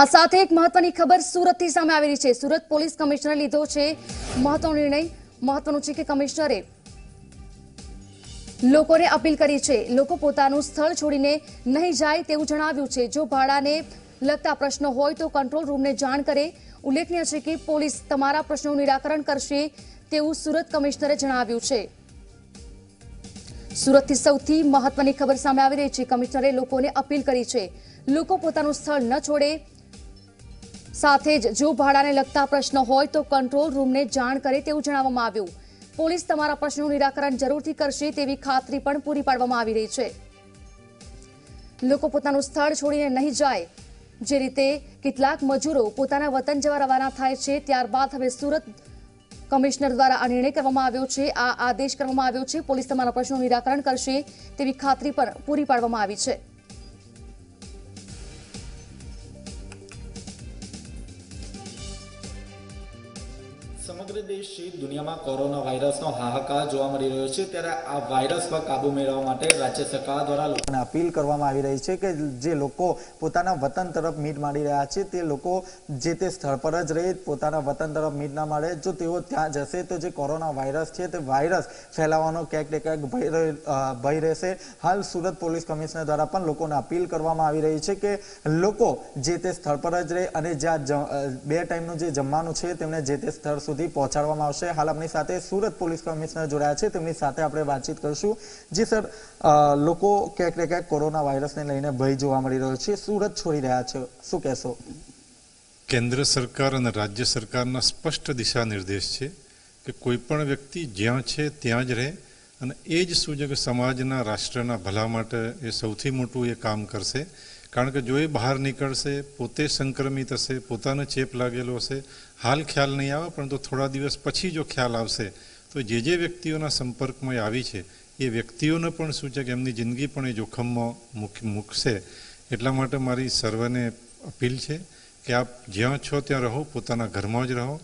આ સાથે એક મહત્વની ખબર સુરતથી સામે આવી રહી છે સુરત પોલીસ કમિશનરે લીધો છે મહત્વનો નિર્ણય મહત્વનું છે કે કમિશનરે લોકોને અપીલ કરી છે લોકો પોતાનું સ્થળ છોડીને નહીં જાય તેવું જણાવ્યું છે જો ભાડાને લગતા પ્રશ્નો હોય તો કંટ્રોલ રૂમને જાણ કરે ઉલ્લેખનીય છે કે પોલીસ તમારા પ્રશ્નોનું નિરાકરણ કરશે તેવું સુરત કમિશનરે જણાવ્યું છે સુરતથી સૌથી મહત્વની ખબર સામે આવી રહી છે કમિશનરે લોકોને અપીલ કરી છે લોકો પોતાનું સ્થળ ન છોડે સાથે જ જો ભાડાને લગતા પ્રશ્નો હોય તો કંટ્રોલ રૂમને જાણ કરે તેવું જણાવવામાં આવ્યું પોલીસ તમારા પ્રશ્નોનું નિરાકરણ જરૂરથી કરશે તેવી ખાતરી પણ પૂરી પાડવામાં આવી રહી છે લોકો પોતાનું સ્થળ છોડીને નહીં જાય જે રીતે કેટલાક મજૂરો પોતાના વતન જવા રવાના થાય છે ત્યારબાદ હવે સુરત કમિશનર દ્વારા આ નિર્ણય કરવામાં આવ્યો છે આ આદેશ કરવામાં આવ્યો છે પોલીસ તમારા પ્રશ્નોનું નિરાકરણ કરશે તેવી ખાતરી પણ પૂરી પાડવામાં આવી છે સમગ્ર દેશે દુનિયામાં કોરોના વાયરસનો હાહાકાર જોવા મળી રહ્યો છે ત્યારે આ વાયરસ પર કાબુ મેળવવા માટે રાજ્ય સરકાર દ્વારા લોકોને અપીલ કરવામાં આવી રહી છે કે જે લોકો પોતાના વતન તરફ મીટ મારી રહ્યા છે તે લોકો જે તે સ્થળ પર જ રહે પોતાના વતન તરફ મીટ ના મારે જો તેઓ ત્યાં જશે તો જે કોરોના વાયરસ છે તે વાયરસ ફેલાવાનો ક્યાંક ને ક્યાંક ભય રહેશે હાલ સુરત પોલીસ કમિશનર દ્વારા પણ લોકોને અપીલ કરવામાં આવી રહી છે કે લોકો જે તે સ્થળ પર જ રહે અને જ્યાં બે ટાઈમનું જે જમવાનું છે તેમણે જે તે સ્થળ સુધી સુધી પહોંચાડવામાં આવશે હાલ આપણી સાથે સુરત પોલીસ કમિશનર જોડાયા છે તેમની સાથે આપણે વાતચીત કરીશું જી સર લોકો ક્યાંક ને ક્યાંક કોરોના વાયરસને લઈને ભય જોવા મળી રહ્યો છે સુરત છોડી રહ્યા છે શું કહેશો કેન્દ્ર સરકાર અને રાજ્ય સરકારના સ્પષ્ટ દિશા નિર્દેશ છે કે કોઈ પણ વ્યક્તિ જ્યાં છે ત્યાં જ રહે અને એ જ સૂચક સમાજના રાષ્ટ્રના ભલા માટે એ સૌથી મોટું એ કામ કરશે કારણ કે જો એ બહાર નીકળશે પોતે સંક્રમિત હશે પોતાનો ચેપ લાગેલો હશે હાલ ખ્યાલ નહીં આવે પરંતુ થોડા દિવસ પછી જો ખ્યાલ આવશે તો જે જે વ્યક્તિઓના સંપર્કમાં આવી છે એ વ્યક્તિઓને પણ શું છે કે એમની જિંદગી પણ એ જોખમમાં મૂકશે એટલા માટે મારી સર્વને અપીલ છે કે આપ જ્યાં છો ત્યાં રહો પોતાના ઘરમાં જ રહો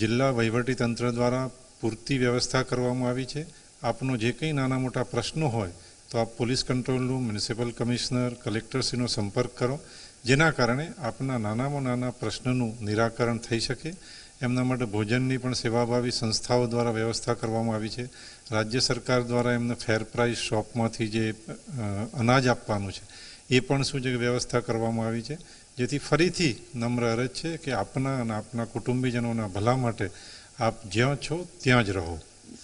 જિલ્લા વહીવટી તંત્ર દ્વારા પૂરતી વ્યવસ્થા કરવામાં આવી છે આપનો જે કંઈ નાના મોટા પ્રશ્નો હોય તો આપ પોલીસ કંટ્રોલનું મ્યુનિસિપલ કમિશનર કલેક્ટરશ્રીનો સંપર્ક કરો જેના કારણે આપના નાનામાં નાના પ્રશ્નનું નિરાકરણ થઈ શકે એમના માટે ભોજનની પણ સેવાભાવી સંસ્થાઓ દ્વારા વ્યવસ્થા કરવામાં આવી છે રાજ્ય સરકાર દ્વારા એમને ફેર પ્રાઇઝ શોપમાંથી જે અનાજ આપવાનું છે એ પણ શું છે વ્યવસ્થા કરવામાં આવી છે જેથી ફરીથી નમ્ર અરજ છે કે આપના અને આપના કુટુંબીજનોના ભલા માટે આપ જ્યાં છો ત્યાં જ રહો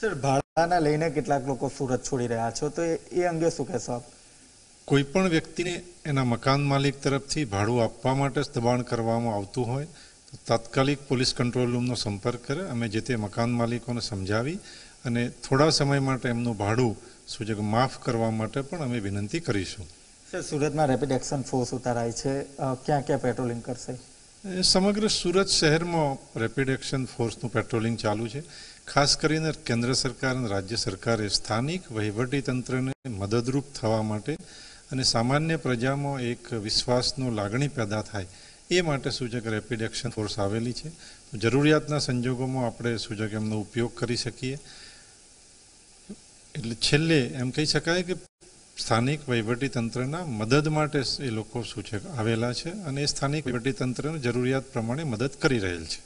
સર આના લઈને કેટલાક લોકો સુરત છોડી રહ્યા છો તો એ અંગે શું કહેશો આપ કોઈ પણ વ્યક્તિને એના મકાન માલિક તરફથી ભાડું આપવા માટે જ દબાણ કરવામાં આવતું હોય તો તાત્કાલિક પોલીસ કંટ્રોલ રૂમનો સંપર્ક કરે અમે જે તે મકાન માલિકોને સમજાવી અને થોડા સમય માટે એમનું ભાડું સૂચક માફ કરવા માટે પણ અમે વિનંતી કરીશું સુરતમાં રેપિડ એક્શન ફોર્સ ઉતારાય છે ક્યાં ક્યાં પેટ્રોલિંગ કરશે સમગ્ર સુરત શહેરમાં રેપિડ એક્શન ફોર્સનું પેટ્રોલિંગ ચાલુ છે ખાસ કરીને કેન્દ્ર સરકાર અને રાજ્ય સરકારે સ્થાનિક વહીવટીતંત્રને મદદરૂપ થવા માટે અને સામાન્ય પ્રજામાં એક વિશ્વાસનો લાગણી પેદા થાય એ માટે સૂચક રેપિડ એક્શન ફોર્સ આવેલી છે જરૂરિયાતના સંજોગોમાં આપણે સૂચક એમનો ઉપયોગ કરી શકીએ એટલે છેલ્લે એમ કહી શકાય કે સ્થાનિક વહીવટીતંત્રના મદદ માટે એ લોકો સૂચક આવેલા છે અને એ સ્થાનિક વહીવટીતંત્રને જરૂરિયાત પ્રમાણે મદદ કરી રહેલ છે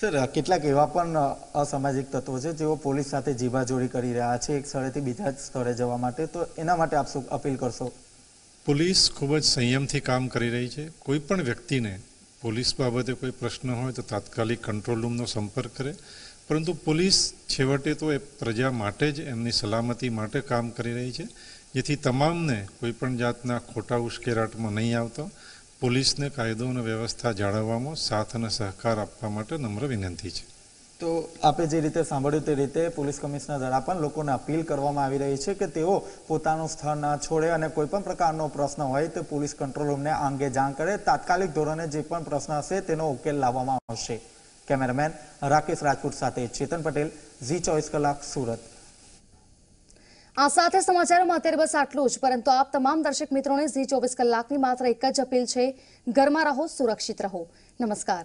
સર કેટલાક એવા પણ અસામાજિક તત્વો છે જેઓ પોલીસ સાથે જીવાજોડી કરી રહ્યા છે એક સ્થળેથી બીજા સ્થળે જવા માટે તો એના માટે આપ શું અપીલ કરશો પોલીસ ખૂબ જ સંયમથી કામ કરી રહી છે કોઈ પણ વ્યક્તિને પોલીસ બાબતે કોઈ પ્રશ્ન હોય તો તાત્કાલિક કંટ્રોલ રૂમનો સંપર્ક કરે પરંતુ પોલીસ છેવટે તો એ પ્રજા માટે જ એમની સલામતી માટે કામ કરી રહી છે જેથી તમામને કોઈપણ જાતના ખોટા ઉશ્કેરાટમાં નહીં આવતો પોલીસને કાયદો અને વ્યવસ્થા જાળવવામાં સાથ અને સહકાર આપવા માટે નમ્ર વિનંતી છે તો આપે જે રીતે સાંભળ્યું તે રીતે પોલીસ કમિશનર દ્વારા પણ લોકોને અપીલ કરવામાં આવી રહી છે કે તેઓ પોતાનું સ્થળ ના છોડે અને કોઈપણ પ્રકારનો પ્રશ્ન હોય તો પોલીસ કંટ્રોલ રૂમને આ અંગે જાણ કરે તાત્કાલિક ધોરણે જે પણ પ્રશ્ન હશે તેનો ઉકેલ લાવવામાં આવશે કેમેરામેન રાકેશ રાજપૂત સાથે ચેતન પટેલ ઝી ચોવીસ કલાક સુરત આ સાથે સમાચારમાં અત્યારે બસ આટલું જ પરંતુ આપ તમામ દર્શક મિત્રોને ઝી ચોવીસ કલાકની માત્ર એક જ અપીલ છે ઘરમાં રહો સુરક્ષિત રહો નમસ્કાર